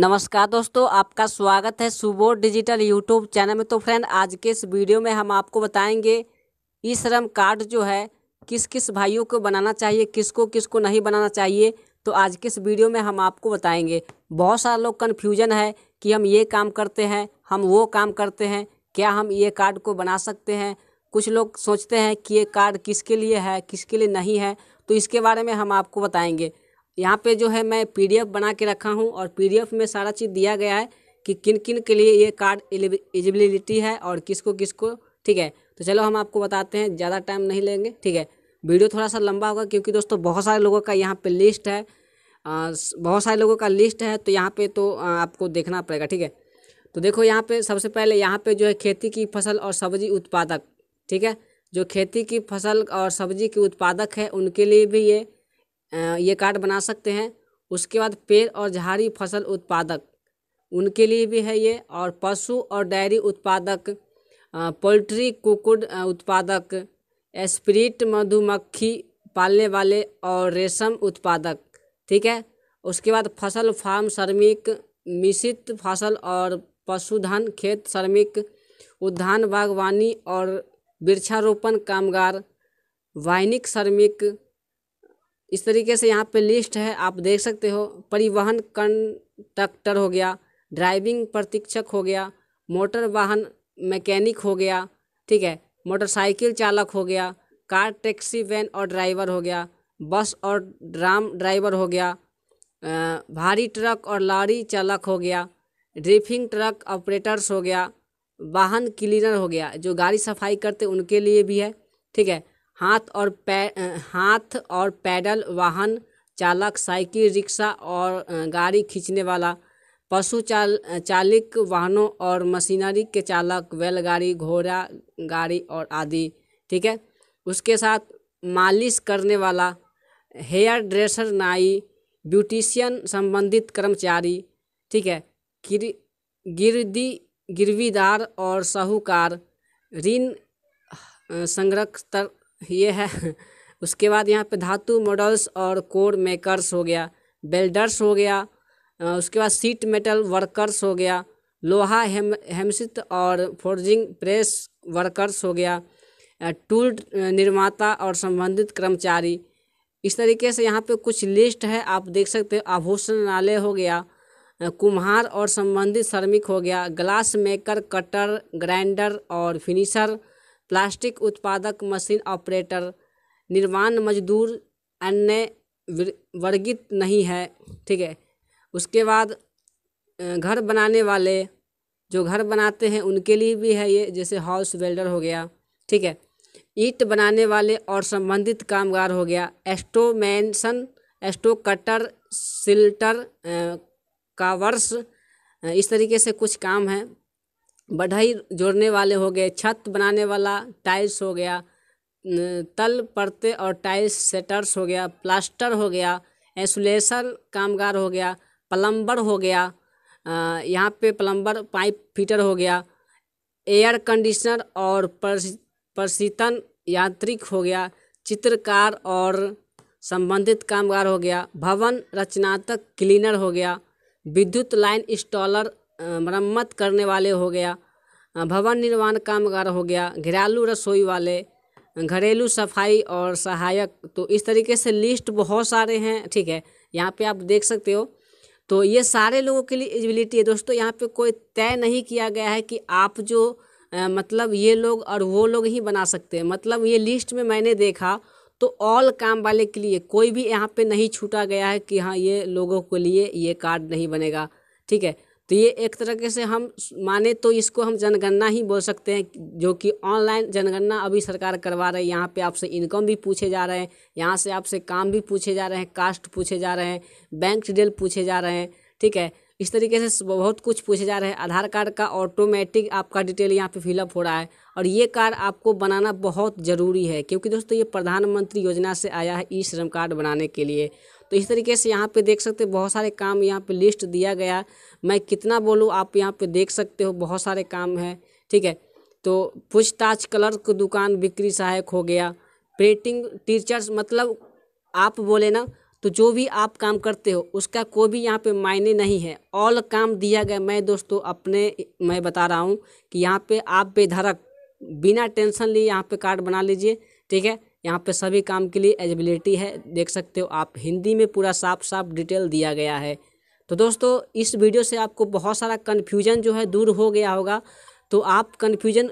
नमस्कार दोस्तों आपका स्वागत है सुबोध डिजिटल यूट्यूब चैनल में तो फ्रेंड आज के इस वीडियो में हम आपको बताएंगे ई श्रम कार्ड जो है किस किस भाइयों को बनाना चाहिए किसको किसको नहीं बनाना चाहिए तो आज के इस वीडियो में हम आपको बताएंगे बहुत सारे लोग कन्फ्यूजन है कि हम ये काम करते हैं हम वो काम करते हैं क्या हम ये कार्ड को बना सकते हैं कुछ लोग सोचते हैं कि ये कार्ड किसके लिए है किसके लिए नहीं है तो इसके बारे में हम आपको बताएँगे यहाँ पे जो है मैं पीडीएफ बना के रखा हूँ और पीडीएफ में सारा चीज़ दिया गया है कि किन किन के लिए ये कार्ड एलिजिबिलिटी है और किसको किसको ठीक है तो चलो हम आपको बताते हैं ज़्यादा टाइम नहीं लेंगे ठीक है वीडियो थोड़ा सा लंबा होगा क्योंकि दोस्तों बहुत सारे लोगों का यहाँ पर लिस्ट है बहुत सारे लोगों का लिस्ट है तो यहाँ पर तो आपको देखना पड़ेगा ठीक है तो देखो यहाँ पर सबसे पहले यहाँ पर जो है खेती की फसल और सब्जी उत्पादक ठीक है जो खेती की फसल और सब्जी के उत्पादक है उनके लिए भी ये ये कार्ड बना सकते हैं उसके बाद पेड़ और झाड़ी फसल उत्पादक उनके लिए भी है ये और पशु और डेयरी उत्पादक पोल्ट्री कुकुड उत्पादक स्प्रिट मधुमक्खी पालने वाले और रेशम उत्पादक ठीक है उसके बाद फसल फार्म श्रमिक मिश्रित फसल और पशुधन खेत श्रमिक उद्यान बागवानी और वृक्षारोपण कामगार वाइनिक श्रमिक इस तरीके से यहाँ पे लिस्ट है आप देख सकते हो परिवहन कंडक्टर हो गया ड्राइविंग प्रतीक्षक हो गया मोटर वाहन मैकेनिक हो गया ठीक है मोटरसाइकिल चालक हो गया कार टैक्सी वैन और ड्राइवर हो गया बस और ड्राम ड्राइवर हो गया भारी ट्रक और लारी चालक हो गया ड्रिफिंग ट्रक ऑपरेटर्स हो गया वाहन क्लीनर हो गया जो गाड़ी सफाई करते उनके लिए भी है ठीक है हाथ और पै हाथ और पैडल वाहन चालक साइकिल रिक्शा और गाड़ी खींचने वाला पशु चाल चालिक वाहनों और मशीनरी के चालक बैलगाड़ी घोड़ा गाड़ी और आदि ठीक है उसके साथ मालिश करने वाला हेयर ड्रेसर नाई ब्यूटिशियन संबंधित कर्मचारी ठीक है गिर गिरदी गिरवीदार और साहूकार ऋण संरक्षक ये है उसके बाद यहाँ पे धातु मॉडल्स और कोर मेकर्स हो गया बेल्डर्स हो गया उसके बाद सीट मेटल वर्कर्स हो गया लोहा हेम हेमसित और फोर्जिंग प्रेस वर्कर्स हो गया टूल निर्माता और संबंधित कर्मचारी इस तरीके से यहाँ पे कुछ लिस्ट है आप देख सकते हो आभूषणालय हो गया कुम्हार और संबंधित श्रमिक हो गया ग्लास मेकर कटर ग्राइंडर और फिनिशर प्लास्टिक उत्पादक मशीन ऑपरेटर निर्माण मजदूर अन्य वर्गित नहीं है ठीक है उसके बाद घर बनाने वाले जो घर बनाते हैं उनके लिए भी है ये जैसे हाउस वेल्डर हो गया ठीक है ईट बनाने वाले और संबंधित कामगार हो गया एस्टोमैनसन एस्टो कटर सिल्टर कावर्स इस तरीके से कुछ काम हैं बढ़ई जोड़ने वाले हो गए छत बनाने वाला टाइल्स हो गया तल परते और टाइल्स सेटर्स हो गया प्लास्टर हो गया इंसुलेशन कामगार हो गया प्लम्बर हो गया यहाँ पे प्लम्बर पाइप फिटर हो गया एयर कंडीशनर और प्रशीतन यांत्रिक हो गया चित्रकार और संबंधित कामगार हो गया भवन रचनात्मक क्लीनर हो गया विद्युत लाइन इंस्टॉलर मरम्मत करने वाले हो गया भवन निर्माण कामगार हो गया घरेलू रसोई वाले घरेलू सफाई और सहायक तो इस तरीके से लिस्ट बहुत सारे हैं ठीक है यहाँ पे आप देख सकते हो तो ये सारे लोगों के लिए एलिजिबिलिटी है दोस्तों यहाँ पे कोई तय नहीं किया गया है कि आप जो आ, मतलब ये लोग और वो लोग ही बना सकते हैं मतलब ये लिस्ट में मैंने देखा तो ऑल काम वाले के लिए कोई भी यहाँ पे नहीं छूटा गया है कि हाँ ये लोगों के लिए ये कार्ड नहीं बनेगा ठीक है तो ये एक तरीके से हम माने तो इसको हम जनगणना ही बोल सकते हैं जो कि ऑनलाइन जनगणना अभी सरकार करवा रही है यहाँ पे आपसे इनकम भी पूछे जा रहे हैं यहाँ से आपसे काम भी पूछे जा रहे हैं कास्ट पूछे जा रहे हैं बैंक डिटेल पूछे जा रहे हैं ठीक है इस तरीके से बहुत कुछ पूछे जा रहे हैं आधार कार्ड का ऑटोमेटिक आपका डिटेल यहाँ पे फिलअप हो रहा है और ये कार्ड आपको बनाना बहुत ज़रूरी है क्योंकि दोस्तों ये प्रधानमंत्री योजना से आया है ई श्रम कार्ड बनाने के लिए तो इस तरीके से यहाँ पे देख सकते हो बहुत सारे काम यहाँ पे लिस्ट दिया गया मैं कितना बोलूँ आप यहाँ पे देख सकते हो बहुत सारे काम है ठीक है तो पूछताछ कलर की दुकान बिक्री सहायक हो गया पेंटिंग टीचर्स मतलब आप बोले ना तो जो भी आप काम करते हो उसका कोई भी यहाँ पे मायने नहीं है ऑल काम दिया गया मैं दोस्तों अपने मैं बता रहा हूँ कि यहाँ पे आप बेधड़क बिना टेंशन लिए यहाँ पे कार्ड बना लीजिए ठीक है यहाँ पे सभी काम के लिए एलिजिबिलिटी है देख सकते हो आप हिंदी में पूरा साफ साफ डिटेल दिया गया है तो दोस्तों इस वीडियो से आपको बहुत सारा कन्फ्यूजन जो है दूर हो गया होगा तो आप कन्फ्यूजन